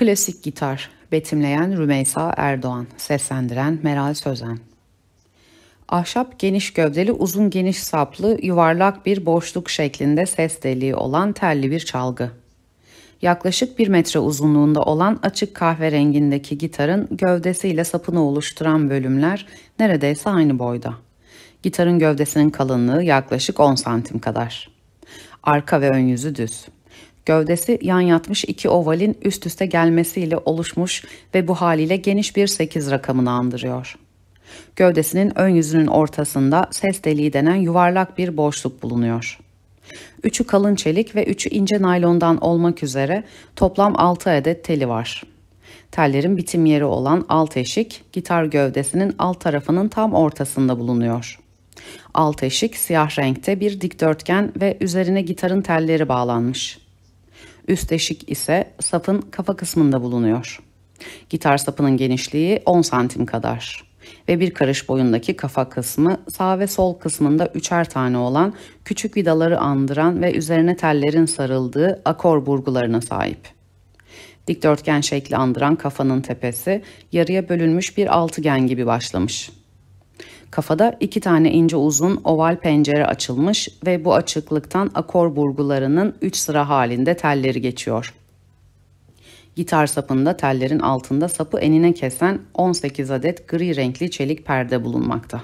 Klasik Gitar Betimleyen Rümeysa Erdoğan Seslendiren Meral Sözen Ahşap geniş gövdeli uzun geniş saplı yuvarlak bir boşluk şeklinde ses deliği olan telli bir çalgı. Yaklaşık bir metre uzunluğunda olan açık kahverengindeki gitarın gövdesiyle sapını oluşturan bölümler neredeyse aynı boyda. Gitarın gövdesinin kalınlığı yaklaşık 10 santim kadar. Arka ve ön yüzü düz. Gövdesi yan yatmış iki ovalin üst üste gelmesiyle oluşmuş ve bu haliyle geniş bir 8 rakamını andırıyor. Gövdesinin ön yüzünün ortasında ses deliği denen yuvarlak bir boşluk bulunuyor. Üçü kalın çelik ve üçü ince naylondan olmak üzere toplam 6 adet teli var. Tellerin bitim yeri olan alt eşik, gitar gövdesinin alt tarafının tam ortasında bulunuyor. Alt eşik siyah renkte bir dikdörtgen ve üzerine gitarın telleri bağlanmış. Üst eşik ise sapın kafa kısmında bulunuyor. Gitar sapının genişliği 10 santim kadar ve bir karış boyundaki kafa kısmı sağ ve sol kısmında üçer tane olan küçük vidaları andıran ve üzerine tellerin sarıldığı akor burgularına sahip. Dikdörtgen şekli andıran kafanın tepesi yarıya bölünmüş bir altıgen gibi başlamış. Kafada iki tane ince uzun oval pencere açılmış ve bu açıklıktan akor burgularının üç sıra halinde telleri geçiyor. Gitar sapında tellerin altında sapı enine kesen 18 adet gri renkli çelik perde bulunmakta.